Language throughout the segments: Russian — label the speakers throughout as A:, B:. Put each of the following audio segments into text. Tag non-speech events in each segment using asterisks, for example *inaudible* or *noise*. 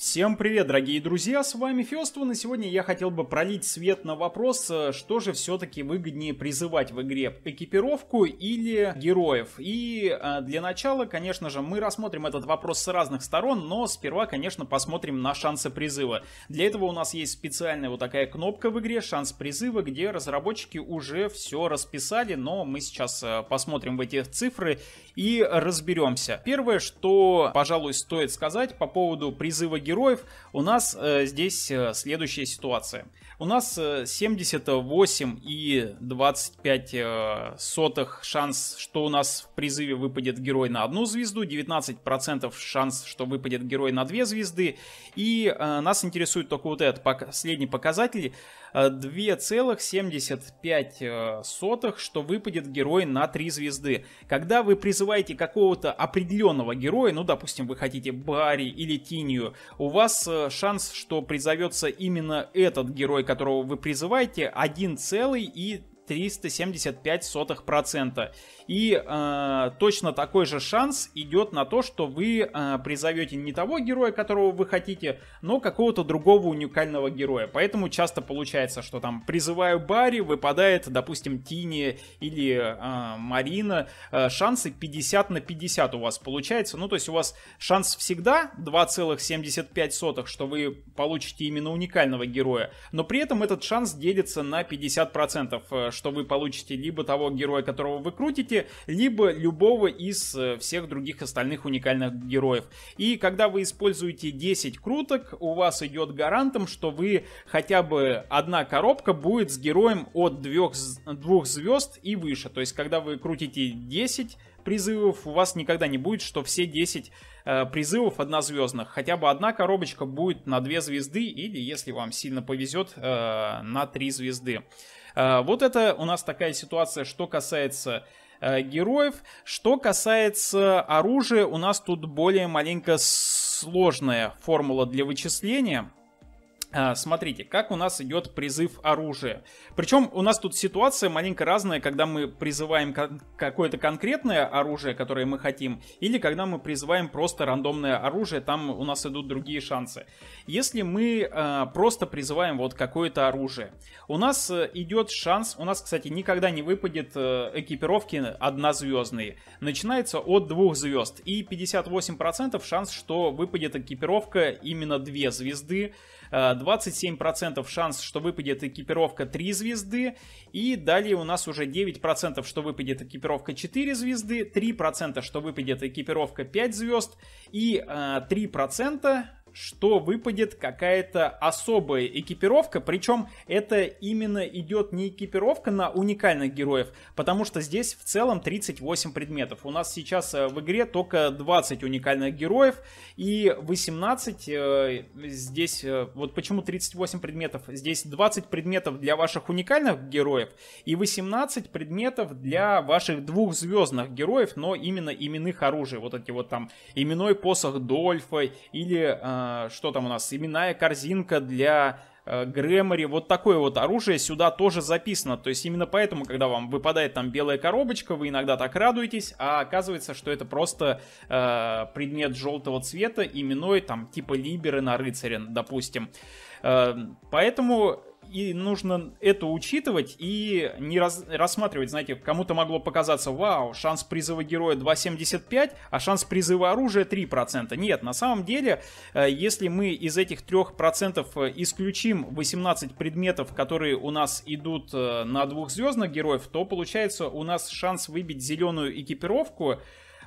A: Всем привет, дорогие друзья, с вами Фёстван, и сегодня я хотел бы пролить свет на вопрос, э, что же все-таки выгоднее призывать в игре, экипировку или героев. И э, для начала, конечно же, мы рассмотрим этот вопрос с разных сторон, но сперва, конечно, посмотрим на шансы призыва. Для этого у нас есть специальная вот такая кнопка в игре, шанс призыва, где разработчики уже все расписали, но мы сейчас э, посмотрим в эти цифры и разберемся. Первое, что, пожалуй, стоит сказать по поводу призыва героев, героев, у нас э, здесь э, следующая ситуация. У нас 78 э, и 25 э, сотых шанс, что у нас в призыве выпадет герой на одну звезду, 19% шанс, что выпадет герой на две звезды. И э, нас интересует только вот этот последний показатель. 2,75 э, сотых, что выпадет герой на 3 звезды. Когда вы призываете какого-то определенного героя, ну, допустим, вы хотите Барри или Тинью, у вас шанс, что призовется именно этот герой, которого вы призываете, один целый и 3,75%. И э, точно такой же шанс идет на то, что вы э, призовете не того героя, которого вы хотите, но какого-то другого уникального героя. Поэтому часто получается, что там призываю Барри, выпадает, допустим, Тини или э, Марина. Э, шансы 50 на 50 у вас получается. Ну, то есть у вас шанс всегда 2,75, что вы получите именно уникального героя. Но при этом этот шанс делится на 50%, что вы получите либо того героя, которого вы крутите, либо любого из э, всех других остальных уникальных героев. И когда вы используете 10 круток, у вас идет гарантом, что вы хотя бы одна коробка будет с героем от двух, двух звезд и выше. То есть, когда вы крутите 10 призывов, у вас никогда не будет, что все 10 э, призывов однозвездных. Хотя бы одна коробочка будет на 2 звезды или, если вам сильно повезет, э, на 3 звезды. Э, вот это у нас такая ситуация, что касается э, героев. Что касается оружия, у нас тут более маленько сложная формула для вычисления. А, смотрите, как у нас идет призыв оружия. Причем у нас тут ситуация маленько разная, когда мы призываем какое-то конкретное оружие, которое мы хотим, или когда мы призываем просто рандомное оружие, там у нас идут другие шансы. Если мы э, просто призываем вот какое-то оружие, у нас э, идет шанс, у нас, кстати, никогда не выпадет э, экипировки однозвездные. Начинается от двух звезд, и 58% шанс, что выпадет экипировка именно две звезды, э, 27% шанс, что выпадет экипировка 3 звезды. И далее у нас уже 9%, что выпадет экипировка 4 звезды. 3%, что выпадет экипировка 5 звезд. И 3% э, что выпадет какая-то особая экипировка, причем это именно идет не экипировка на уникальных героев, потому что здесь в целом 38 предметов. У нас сейчас э, в игре только 20 уникальных героев и 18 э, здесь, э, вот почему 38 предметов, здесь 20 предметов для ваших уникальных героев и 18 предметов для ваших двух звездных героев, но именно именных оружий, вот эти вот там именной посох Дольфа или э, Э, что там у нас, именная корзинка для э, Грэмори, вот такое вот оружие сюда тоже записано. То есть именно поэтому, когда вам выпадает там белая коробочка, вы иногда так радуетесь, а оказывается, что это просто э, предмет желтого цвета, именной там типа Либеры на рыцаря, допустим. Э, поэтому и нужно это учитывать и не раз, рассматривать, знаете, кому-то могло показаться, вау, шанс призыва героя 2,75, а шанс призыва оружия 3%. Нет, на самом деле, э, если мы из этих 3% э, исключим 18 предметов, которые у нас идут э, на двухзвездных героев, то получается у нас шанс выбить зеленую экипировку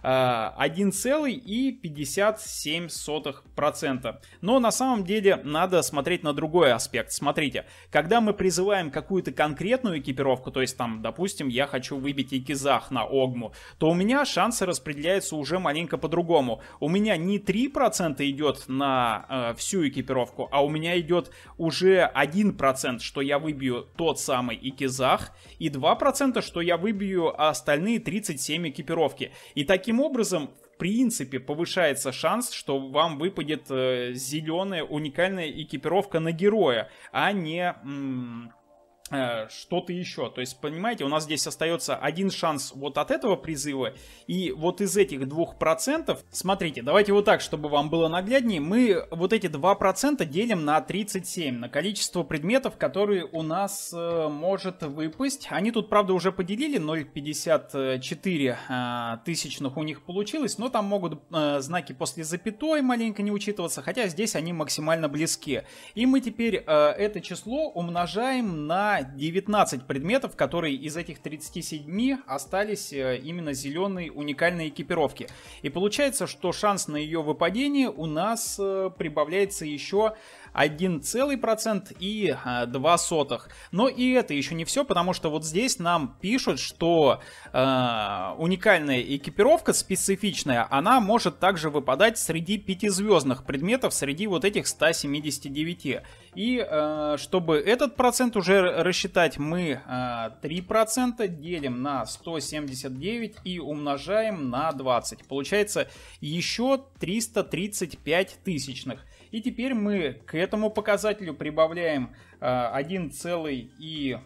A: 1,57%. Э, Но на самом деле надо смотреть на другой аспект. Смотрите, когда мы призываем какую-то конкретную экипировку, то есть там, допустим, я хочу выбить Икизах на Огму, то у меня шансы распределяются уже маленько по-другому. У меня не 3% идет на э, всю экипировку, а у меня идет уже 1%, что я выбью тот самый Икизах, и 2%, что я выбью а остальные 37 экипировки. И таким таким образом, в принципе, повышается шанс, что вам выпадет э, зеленая уникальная экипировка на героя, а не... М- Э, что-то еще. То есть, понимаете, у нас здесь остается один шанс вот от этого призыва. И вот из этих двух процентов, смотрите, давайте вот так, чтобы вам было нагляднее, мы вот эти два процента делим на 37, на количество предметов, которые у нас э, может выпасть. Они тут, правда, уже поделили, 0,54 э, тысячных у них получилось, но там могут э, знаки после запятой маленько не учитываться, хотя здесь они максимально близки. И мы теперь э, это число умножаем на 19 предметов, которые из этих 37 остались э, именно зеленой уникальной экипировки. И получается, что шанс на ее выпадение у нас э, прибавляется еще 1,1% и 2 а, сотых. Но и это еще не все, потому что вот здесь нам пишут, что э, уникальная экипировка специфичная, она может также выпадать среди пятизвездных предметов, среди вот этих 179. И э, чтобы этот процент уже рассчитать, мы э, 3% делим на 179 и умножаем на 20. Получается еще 335 тысячных. И теперь мы к этому показателю прибавляем 1,2,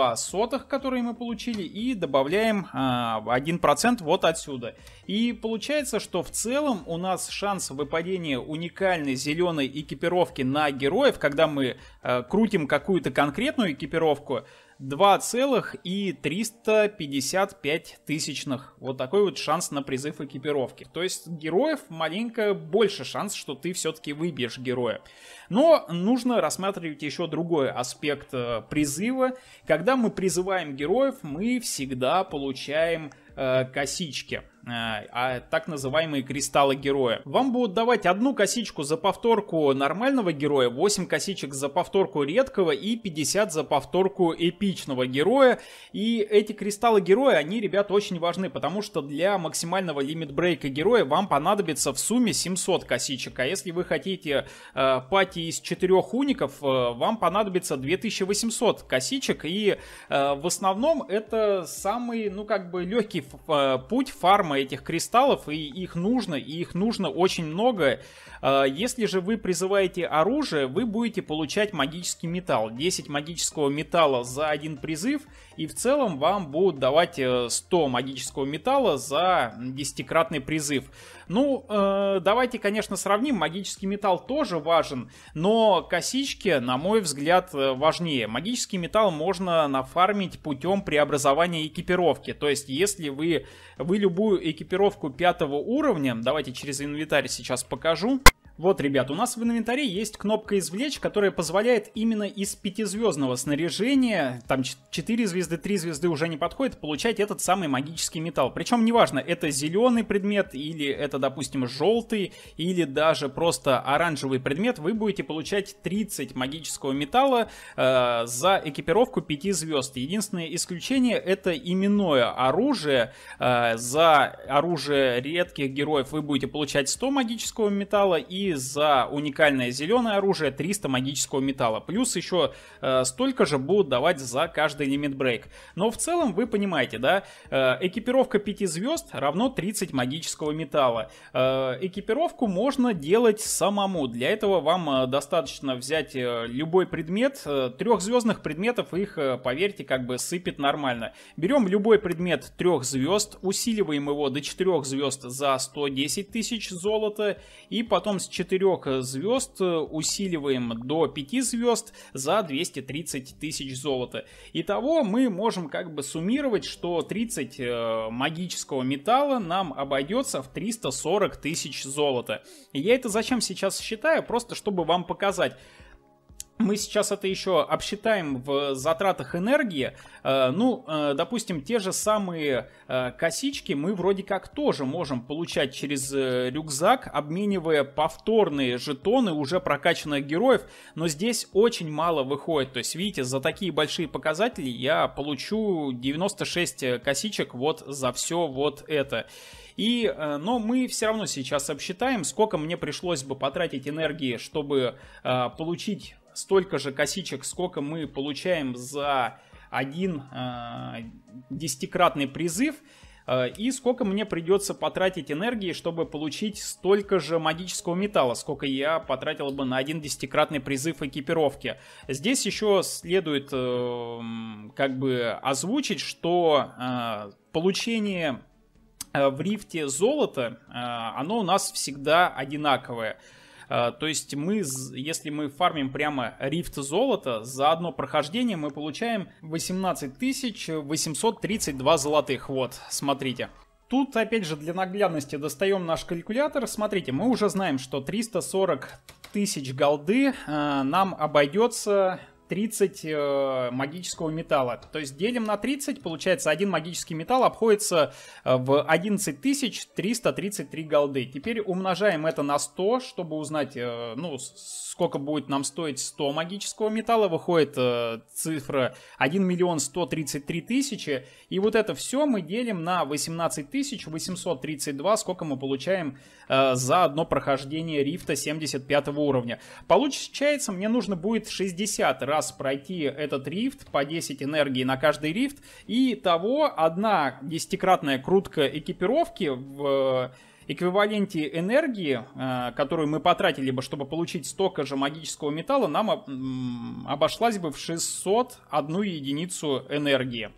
A: а, которые мы получили, и добавляем 1% а, вот отсюда. И получается, что в целом у нас шанс выпадения уникальной зеленой экипировки на героев, когда мы а, крутим какую-то конкретную экипировку, 2,355 тысячных. Вот такой вот шанс на призыв экипировки. То есть героев маленько больше шанс, что ты все-таки выбьешь героя. Но нужно рассматривать еще другой аспект э, призыва. Когда мы призываем героев, мы всегда получаем э, косички а так называемые кристаллы героя. Вам будут давать одну косичку за повторку нормального героя, 8 косичек за повторку редкого и 50 за повторку эпичного героя. И эти кристаллы героя, они, ребят, очень важны, потому что для максимального лимит-брейка героя вам понадобится в сумме 700 косичек. А если вы хотите э, пати из 4 уников, э, вам понадобится 2800 косичек. И э, в основном это самый, ну как бы, легкий э, путь фарма этих кристаллов, и их нужно, и их нужно очень много. А, если же вы призываете оружие, вы будете получать магический металл. 10 магического металла за один призыв, и в целом вам будут давать 100 э, магического металла за 10-кратный призыв. Ну, э, давайте, конечно, сравним. Магический металл тоже важен, но косички, на мой взгляд, э, важнее. Магический металл можно нафармить путем преобразования экипировки. То есть, если вы, вы любую экипировку пятого уровня, давайте через инвентарь сейчас покажу. Вот, ребят, у нас в инвентаре есть кнопка «Извлечь», которая позволяет именно из пятизвездного снаряжения, там 4 звезды, 3 звезды уже не подходит, получать этот самый магический металл. Причем неважно, это зеленый предмет или это, допустим, желтый, или даже просто оранжевый предмет, вы будете получать 30 магического металла э, за экипировку 5 звезд. Единственное исключение — это именное оружие. Э, за оружие редких героев вы будете получать 100 магического металла и за уникальное зеленое оружие 300 магического металла. Плюс еще э, столько же будут давать за каждый лимит брейк. Но в целом вы понимаете, да, э, экипировка 5 звезд равно 30 магического металла. Э, экипировку можно делать самому. Для этого вам э, достаточно взять э, любой предмет. Э, Трехзвездных предметов их, поверьте, как бы сыпет нормально. Берем любой предмет трех звезд, усиливаем его до 4 звезд за 110 тысяч золота и потом с 4 э, звезд э, усиливаем до 5 звезд за 230 тысяч золота. Итого мы можем как бы суммировать, что 30 э, магического металла нам обойдется в 340 тысяч золота. и Я это зачем сейчас считаю? Просто чтобы вам показать мы сейчас это еще обсчитаем в затратах энергии. Э, ну, э, допустим, те же самые э, косички мы вроде как тоже можем получать через рюкзак, обменивая повторные жетоны уже прокачанных героев, но здесь очень мало выходит. То есть, видите, за такие большие показатели я получу 96 косичек вот за все вот это. И, но мы все равно сейчас обсчитаем, сколько мне пришлось бы потратить энергии, чтобы э, получить столько же косичек, сколько мы получаем за один э, десятикратный призыв. Э, и сколько мне придется потратить энергии, чтобы получить столько же магического металла, сколько я потратил бы на один десятикратный призыв экипировки. Здесь еще следует э, как бы озвучить, что получение в рифте золото, оно у нас всегда одинаковое. А, то есть мы, если мы фармим прямо рифт золота, за одно прохождение мы получаем 18 832 золотых. Вот, смотрите. Тут, опять же, для наглядности достаем наш калькулятор. Смотрите, мы уже знаем, что 340 тысяч голды э, нам обойдется 30 э, магического металла. То есть делим на 30, получается, один магический металл обходится э, в 11 333 голды. Теперь умножаем это на 100, чтобы узнать, э, ну, сколько будет нам стоить 100 магического металла. Выходит э, цифра 1 миллион 133 тысячи. И вот это все мы делим на 18 832, сколько мы получаем э, за одно прохождение рифта 75 уровня. Получается, мне нужно будет 60 раз раз пройти этот рифт по 10 энергии на каждый рифт. И того одна десятикратная крутка экипировки в э, эквиваленте энергии, э, которую мы потратили бы, чтобы получить столько же магического металла, нам обошлась бы в 601 единицу энергии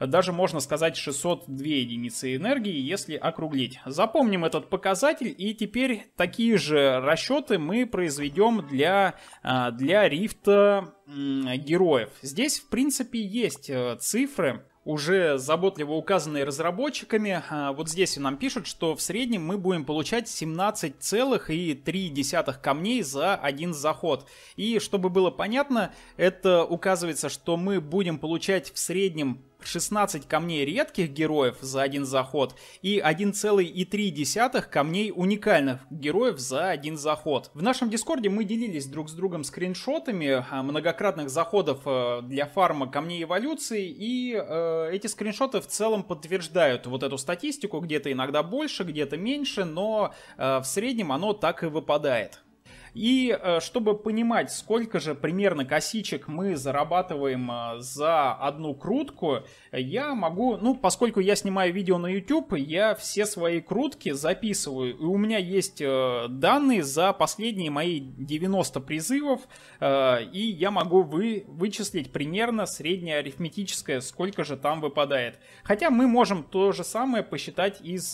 A: даже можно сказать 602 единицы энергии, если округлить. Запомним этот показатель и теперь такие же расчеты мы произведем для, а, для рифта героев. Здесь в принципе есть э, цифры, уже заботливо указанные разработчиками. А, вот здесь нам пишут, что в среднем мы будем получать 17,3 камней за один заход. И чтобы было понятно, это указывается, что мы будем получать в среднем 16 камней редких героев за один заход и 1,3 камней уникальных героев за один заход. В нашем дискорде мы делились друг с другом скриншотами а, многократных заходов э, для фарма камней эволюции, и э, эти скриншоты в целом подтверждают вот эту статистику, где-то иногда больше, где-то меньше, но э, в среднем оно так и выпадает. И э, чтобы понимать, сколько же примерно косичек мы зарабатываем э, за одну крутку, я могу, ну, поскольку я снимаю видео на YouTube, я все свои крутки записываю. И у меня есть э, данные за последние мои 90 призывов, и я могу вы, вычислить примерно среднее арифметическое, сколько же там выпадает. Хотя мы можем то же самое посчитать из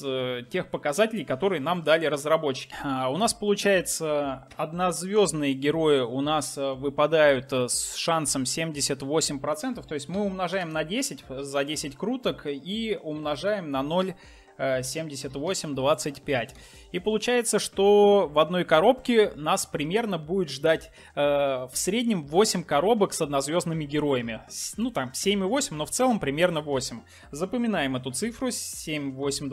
A: тех показателей, которые нам дали разработчики. А, у нас получается однозвездные герои у нас э, выпадают э, с шансом 78%, то есть мы умножаем на 10 э, за 10 круток и умножаем на 0 78-25. И получается, что в одной коробке нас примерно будет ждать э, в среднем 8 коробок с однозвездными героями. Ну там 7 и 8, но в целом примерно 8. Запоминаем эту цифру 7, 8,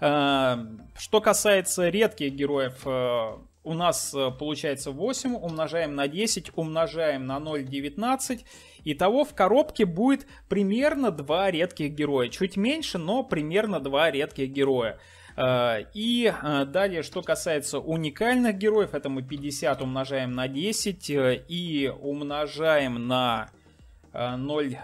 A: Э, что касается редких героев... Э, у нас э, получается 8, умножаем на 10, умножаем на 0,19. Итого в коробке будет примерно 2 редких героя. Чуть меньше, но примерно 2 редких героя. Э, и э, далее, что касается уникальных героев, это мы 50 умножаем на 10 и умножаем на 0,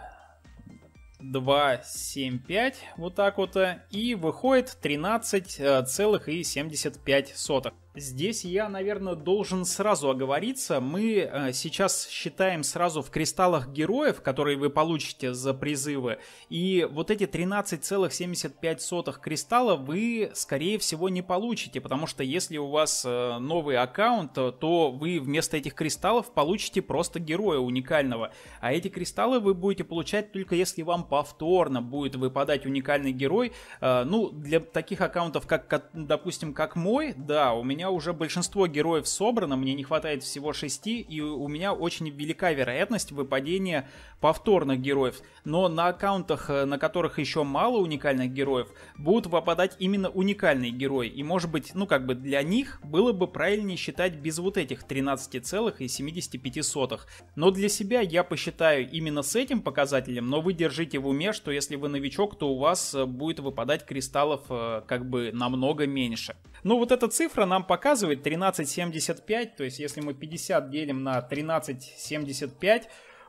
A: 2, 7, 5, вот так вот, и выходит 13,75. Здесь я, наверное, должен сразу оговориться. Мы э, сейчас считаем сразу в кристаллах героев, которые вы получите за призывы. И вот эти 13,75 кристалла вы, скорее всего, не получите. Потому что если у вас э, новый аккаунт, то вы вместо этих кристаллов получите просто героя уникального. А эти кристаллы вы будете получать только если вам повторно будет выпадать уникальный герой. Э, ну, для таких аккаунтов, как, допустим, как мой, да, у меня меня уже большинство героев собрано, мне не хватает всего шести, и у меня очень велика вероятность выпадения повторных героев. Но на аккаунтах, э, на которых еще мало уникальных героев, будут выпадать именно уникальные герои. И может быть, ну как бы для них было бы правильнее считать без вот этих 13,75. Но для себя я посчитаю именно с этим показателем, но вы держите в уме, что если вы новичок, то у вас э, будет выпадать кристаллов э, как бы намного меньше. Ну вот эта цифра нам показывает 13,75, то есть если мы 50 делим на 13,75,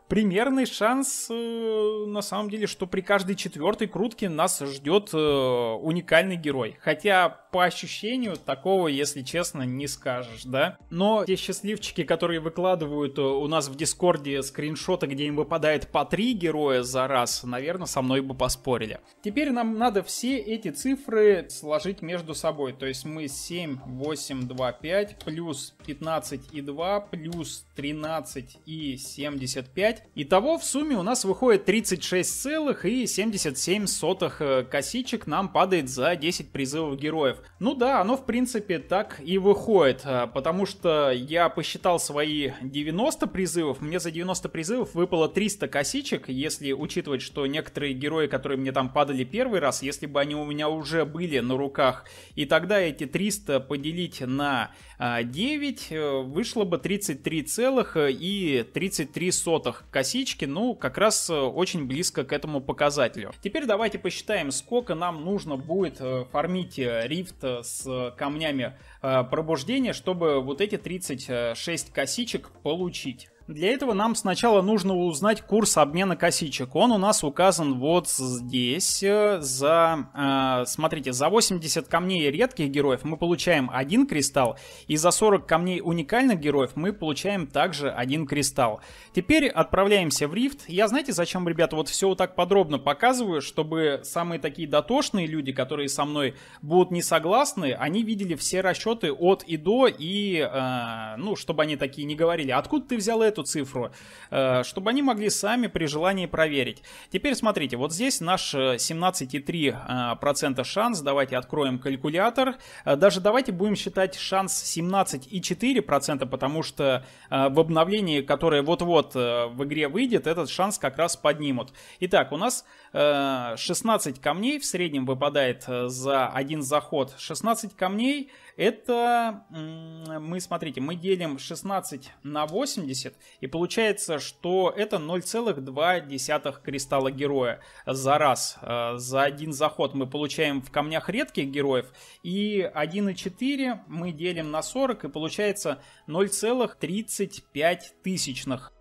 A: примерный шанс, э, на самом деле, что при каждой четвертой крутке нас ждет э, уникальный герой. Хотя, по ощущению, такого, если честно, не скажешь, да? Но те счастливчики, которые выкладывают э, у нас в Дискорде скриншоты, где им выпадает по три героя за раз, наверное, со мной бы поспорили. Теперь нам надо все эти цифры сложить между собой. То есть мы 7, 8, 2, 5, плюс 15 и 2, плюс 13 и 75, 5. Итого в сумме у нас выходит 36,77 э, косичек нам падает за 10 призывов героев. Ну да, оно в принципе так и выходит, э, потому что я посчитал свои 90 призывов, мне за 90 призывов выпало 300 косичек, если учитывать, что некоторые герои, которые мне там падали первый раз, если бы они у меня уже были на руках, и тогда эти 300 поделить на 9, э, вышло бы 33 целых и 33 сотых косички, ну, как раз э, очень близко к этому показателю. Теперь давайте посчитаем, сколько нам нужно будет э, фармить э, рифт с камнями пробуждения, чтобы вот эти 36 косичек получить. Для этого нам сначала нужно узнать курс обмена косичек. Он у нас указан вот здесь. Э, за, э, смотрите, за 80 камней редких героев мы получаем один кристалл, и за 40 камней уникальных героев мы получаем также один кристалл. Теперь отправляемся в рифт. Я знаете, зачем, ребята, вот все вот так подробно показываю, чтобы самые такие дотошные люди, которые со мной будут не согласны, они видели все расчеты от и до, и, э, ну, чтобы они такие не говорили, откуда ты взял это, эту цифру, э, чтобы они могли сами при желании проверить. Теперь смотрите, вот здесь наш 17,3% э, э, шанс. Давайте откроем калькулятор. Даже давайте будем считать шанс 17,4%, потому что в обновлении, которое вот-вот в игре выйдет, этот шанс как раз поднимут. Итак, у нас 16 камней в среднем выпадает за один заход. 16 камней это мы, смотрите, мы делим 16 на 80, и получается, что это 0,2 кристалла героя за раз. Э, за один заход мы получаем в камнях редких героев, и 1,4 мы делим на 40, и получается 0,35 тысячных.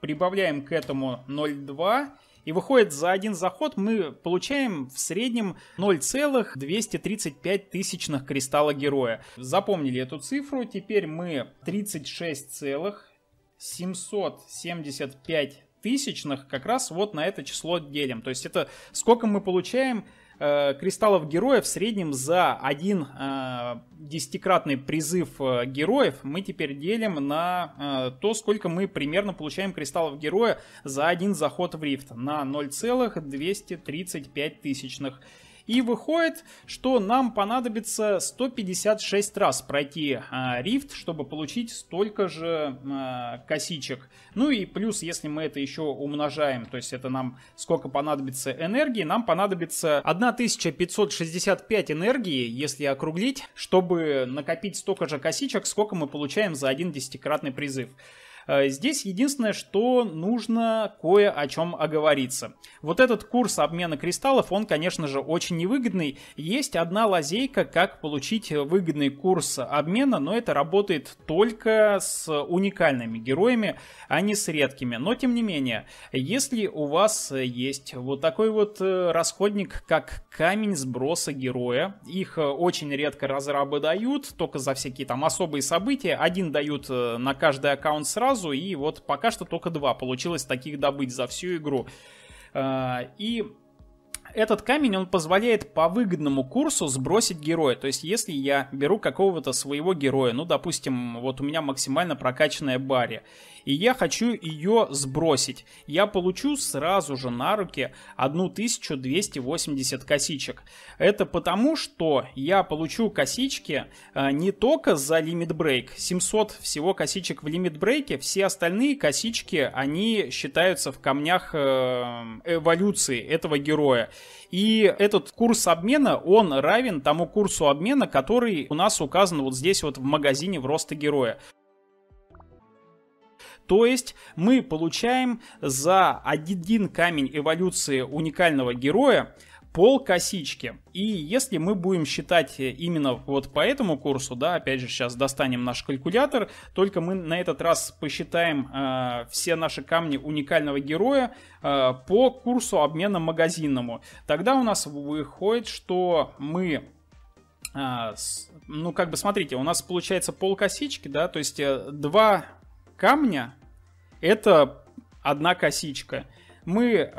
A: Прибавляем к этому 0,2 и выходит, за один заход мы получаем в среднем 0,235 тысячных кристалла героя. Запомнили эту цифру, теперь мы 36,775 тысячных как раз вот на это число делим. То есть это сколько мы получаем э, кристаллов героев в среднем за один э, десятикратный призыв э, героев мы теперь делим на э, то, сколько мы примерно получаем кристаллов героя за один заход в рифт на 0,235 тысячных. И выходит, что нам понадобится 156 раз пройти э, рифт, чтобы получить столько же э, косичек. Ну и плюс, если мы это еще умножаем, то есть это нам сколько понадобится энергии, нам понадобится 1565 энергии, если округлить, чтобы накопить столько же косичек, сколько мы получаем за один десятикратный призыв. Э, здесь единственное, что нужно кое о чем оговориться. Вот этот курс обмена кристаллов, он, конечно же, очень невыгодный. Есть одна лазейка, как получить выгодный курс обмена, но это работает только с уникальными героями, а не с редкими. Но, тем не менее, если у вас есть вот такой вот э, расходник, как камень сброса героя, их э, очень редко разрабы дают, только за всякие там особые события. Один дают на каждый аккаунт сразу, сразу, и вот пока что только два получилось таких добыть за всю игру. А, и этот камень, он позволяет по выгодному курсу сбросить героя. То есть, если я беру какого-то своего героя, ну, допустим, вот у меня максимально прокачанная Барри, и я хочу ее сбросить, я получу сразу же на руки 1280 косичек. Это потому, что я получу косички э, не только за лимит брейк, 700 всего косичек в лимит брейке, все остальные косички, они считаются в камнях э, эволюции этого героя. И этот курс обмена, он равен тому курсу обмена, который у нас указан вот здесь вот в магазине в роста героя. То есть мы получаем за один камень эволюции уникального героя пол косички. И если мы будем считать э, именно вот по этому курсу, да, опять же сейчас достанем наш калькулятор, только мы на этот раз посчитаем э, все наши камни уникального героя э, по курсу обмена магазинному. Тогда у нас выходит, что мы э, ну, как бы, смотрите, у нас получается пол косички, да, то есть э, два камня это одна косичка. Мы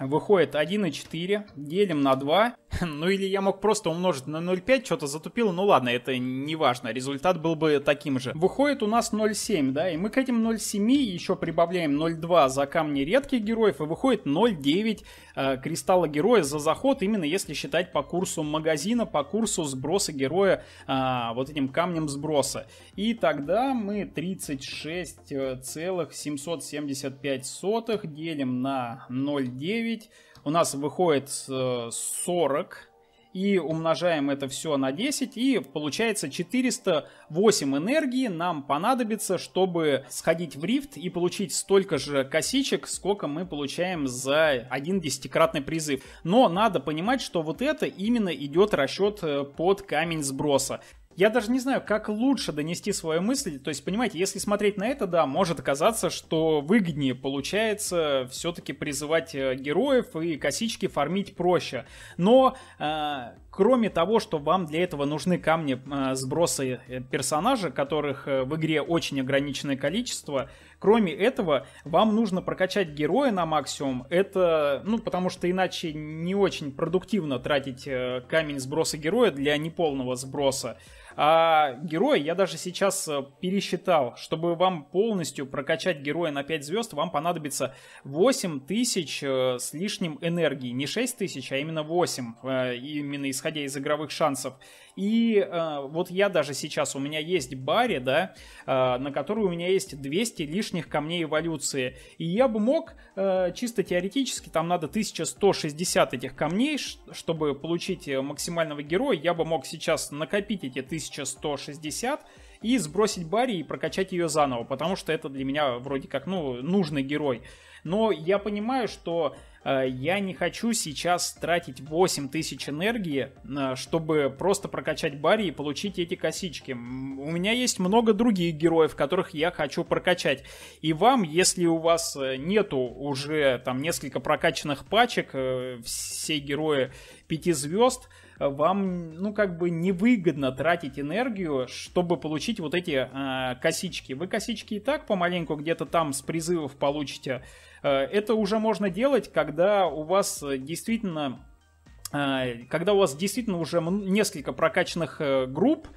A: Выходит 1,4, делим на 2. *laughs* Ну или я мог просто умножить на 0,5, что-то затупило ну ладно, это не важно, результат был бы таким же. Выходит у нас 0,7, да, и мы к этим 0,7 еще прибавляем 0,2 за камни редких героев, и выходит 0,9 э, кристалла героя за заход, именно если считать по курсу магазина, по курсу сброса героя э, вот этим камнем сброса. И тогда мы 36,775 э, делим на 0,9 выявить. У нас выходит 40. Э, и умножаем это все на 10. И получается 408 энергии нам понадобится, чтобы сходить в рифт и получить столько же косичек, сколько мы получаем за один десятикратный призыв. Но надо понимать, что вот это именно идет расчет э, под камень сброса я даже не знаю, как лучше донести свою мысль. То есть, понимаете, если смотреть на это, да, может оказаться, что выгоднее получается все-таки призывать э, героев и косички фармить проще. Но э, кроме того, что вам для этого нужны камни э, сброса э, персонажа, которых э, в игре очень ограниченное количество, кроме этого, вам нужно прокачать героя на максимум. Это, ну, потому что иначе не очень продуктивно тратить камень сброса героя для неполного сброса. А герой, я даже сейчас э, пересчитал, чтобы вам полностью прокачать героя на 5 звезд, вам понадобится 8 тысяч э, с лишним энергии. Не 6 тысяч, а именно 8, э, именно исходя из игровых шансов. И э, вот я даже сейчас, у меня есть Барри, да, э, на который у меня есть 200 лишних камней эволюции. И я бы мог, э, чисто теоретически, там надо 1160 этих камней, чтобы получить э, максимального героя. Я бы мог сейчас накопить эти 1160 и сбросить Барри и прокачать ее заново, потому что это для меня вроде как, ну, нужный герой. Но я понимаю, что Э, я не хочу сейчас тратить 8 тысяч энергии, э, чтобы просто прокачать Барри и получить эти косички. У меня есть много других героев, которых я хочу прокачать. И вам, если у вас э, нету уже там несколько прокачанных пачек, все герои 5 звезд, вам, ну, как бы невыгодно тратить энергию, чтобы получить вот эти э, косички. Вы косички и так помаленьку где-то там с призывов получите. Э, это уже можно делать, когда у вас действительно а, когда у вас действительно уже несколько прокачанных э, групп,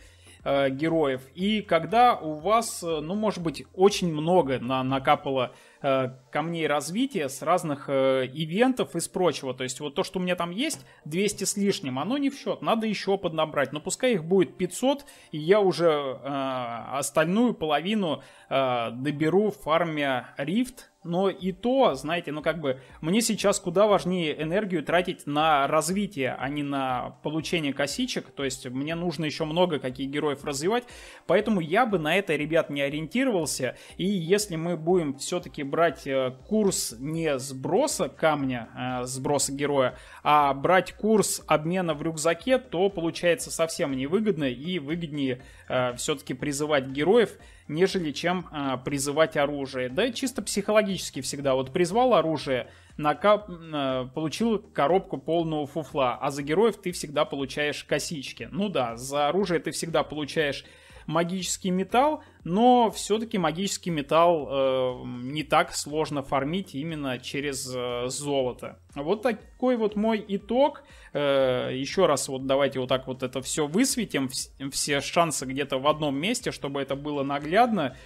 A: Э, героев. И когда у вас, э, ну, может быть, очень много на, накапало э, камней развития с разных э, ивентов и с прочего. То есть вот то, что у меня там есть, 200 с лишним, оно не в счет, надо еще поднабрать. Но пускай их будет 500, и я уже э, остальную половину э, доберу в фарме Рифт, но и то, знаете, ну как бы, мне сейчас куда важнее энергию тратить на развитие, а не на получение косичек. То есть мне нужно еще много каких героев развивать. Поэтому я бы на это, ребят, не ориентировался. И если мы будем все-таки брать э, курс не сброса камня, э, сброса героя, а брать курс обмена в рюкзаке, то получается совсем невыгодно и выгоднее э, все-таки призывать героев нежели чем а, призывать оружие. Да, чисто психологически всегда. Вот призвал оружие, накап... А, получил коробку полного фуфла, а за героев ты всегда получаешь косички. Ну да, за оружие ты всегда получаешь магический металл, но все-таки магический металл э, не так сложно фармить именно через э, золото. Вот такой вот мой итог. Э, еще раз вот давайте вот так вот это все высветим, все шансы где-то в одном месте, чтобы это было наглядно.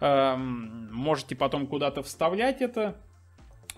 A: Э, можете потом куда-то вставлять это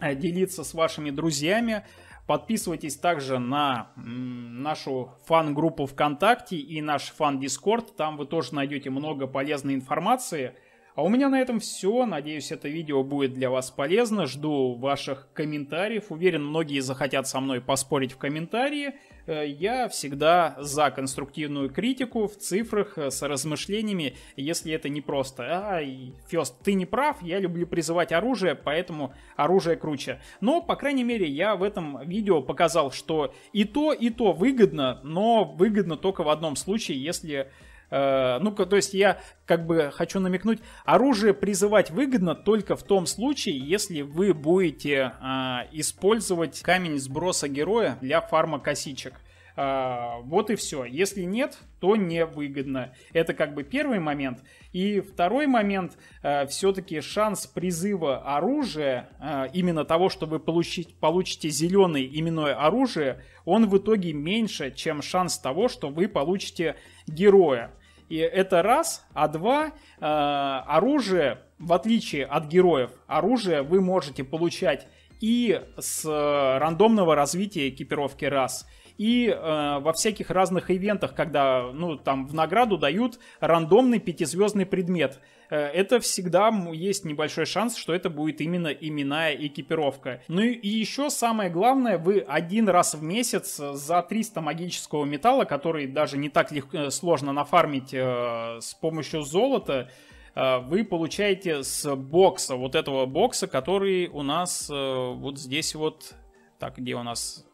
A: э, делиться с вашими друзьями. Подписывайтесь также на нашу фан-группу ВКонтакте и наш фан-дискорд. Там вы тоже найдете много полезной информации – а у меня на этом все. Надеюсь, это видео будет для вас полезно. Жду ваших комментариев. Уверен, многие захотят со мной поспорить в комментарии. Э, я всегда за конструктивную критику в цифрах э, с размышлениями, если это не просто. А, Фест, ты не прав, я люблю призывать оружие, поэтому оружие круче. Но, по крайней мере, я в этом видео показал, что и то, и то выгодно, но выгодно только в одном случае, если Э, ну-ка, то есть я как бы хочу намекнуть, оружие призывать выгодно только в том случае, если вы будете э, использовать камень сброса героя для фарма косичек. А, э, вот и все. Если нет, то невыгодно. Это как бы первый момент. И второй момент, а, э, все-таки шанс призыва оружия, а, именно того, что вы получить, получите зеленое именное оружие, он в итоге меньше, чем шанс того, что вы получите героя. И это раз. А два, э, оружие, в отличие от героев, оружие вы можете получать и с э, рандомного развития экипировки раз – и э, во всяких разных ивентах, когда, ну, там в награду дают рандомный пятизвездный предмет. Э, это всегда есть небольшой шанс, что это будет именно именная экипировка. Ну и, и еще самое главное, вы один раз в месяц э, за 300 магического металла, который даже не так легко, э, сложно нафармить э, с помощью золота, э, вы получаете с бокса, вот этого бокса, который у нас вот здесь вот, так, где у нас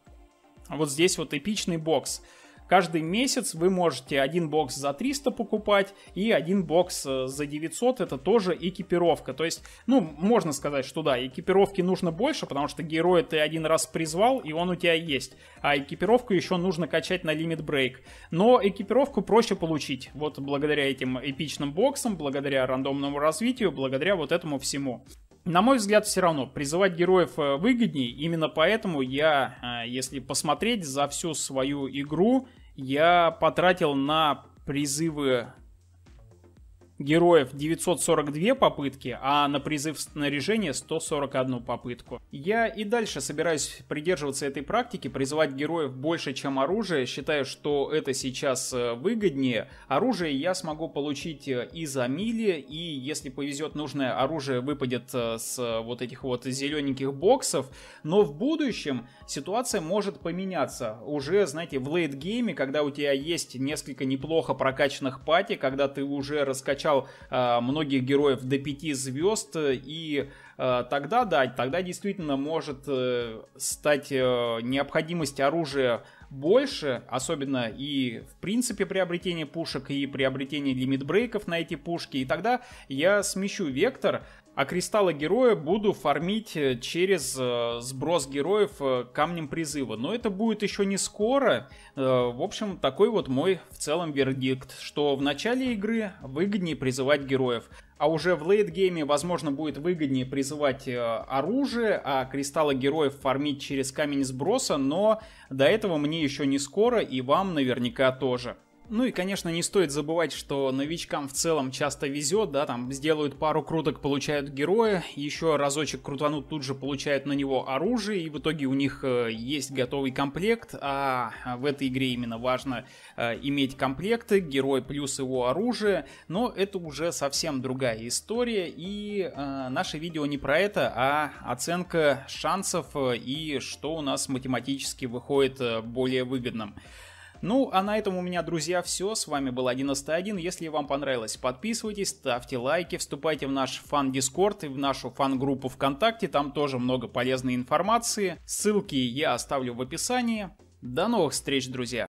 A: а вот здесь вот эпичный бокс. Каждый месяц вы можете один бокс за 300 покупать и один бокс э, за 900. Это тоже экипировка. То есть, ну, можно сказать, что да, экипировки нужно больше, потому что героя ты один раз призвал, и он у тебя есть. А экипировку еще нужно качать на лимит брейк. Но экипировку проще получить. Вот благодаря этим эпичным боксам, благодаря рандомному развитию, благодаря вот этому всему. На мой взгляд, все равно призывать героев э, выгоднее. Именно поэтому я, э, если посмотреть за всю свою игру, я потратил на призывы героев 942 попытки, а на призыв снаряжения 141 попытку. Я и дальше собираюсь придерживаться этой практики, призывать героев больше, чем оружие. Считаю, что это сейчас э, выгоднее. Оружие я смогу получить э, и за мили, и если повезет, нужное оружие выпадет э, с вот этих вот зелененьких боксов. Но в будущем ситуация может поменяться. Уже, знаете, в лейт-гейме, когда у тебя есть несколько неплохо прокачанных пати, когда ты уже раскачал возвращал э, многих героев до 5 звезд, и э, тогда, да, тогда действительно может э, стать э, необходимость оружия больше, особенно и в принципе приобретение пушек, и приобретение лимитбрейков на эти пушки, и тогда я смещу вектор а кристаллы героя буду фармить э, через э, сброс героев э, камнем призыва. Но это будет еще не скоро. В общем, такой вот мой в целом вердикт, что в начале игры выгоднее призывать героев. А уже в лейтгейме, возможно, будет выгоднее призывать оружие, а кристаллы героев фармить через камень сброса, но до этого мне еще не скоро и вам наверняка тоже. Ну и, конечно, не стоит забывать, что новичкам в целом часто везет, да, там сделают пару круток, получают героя, еще разочек крутанут, тут же получают на него оружие, и в итоге у них э, есть готовый комплект, а, а в этой игре именно важно э, иметь комплекты, герой плюс его оружие, но это уже совсем другая история, и э, наше видео не про это, а оценка шансов э, и что у нас математически выходит более выгодным. Ну, а на этом у меня, друзья, все. С вами был 101. Если вам понравилось, подписывайтесь, ставьте лайки, вступайте в наш фан-дискорд и в нашу фан-группу ВКонтакте. Там тоже много полезной информации. Ссылки я оставлю в описании. До новых встреч, друзья!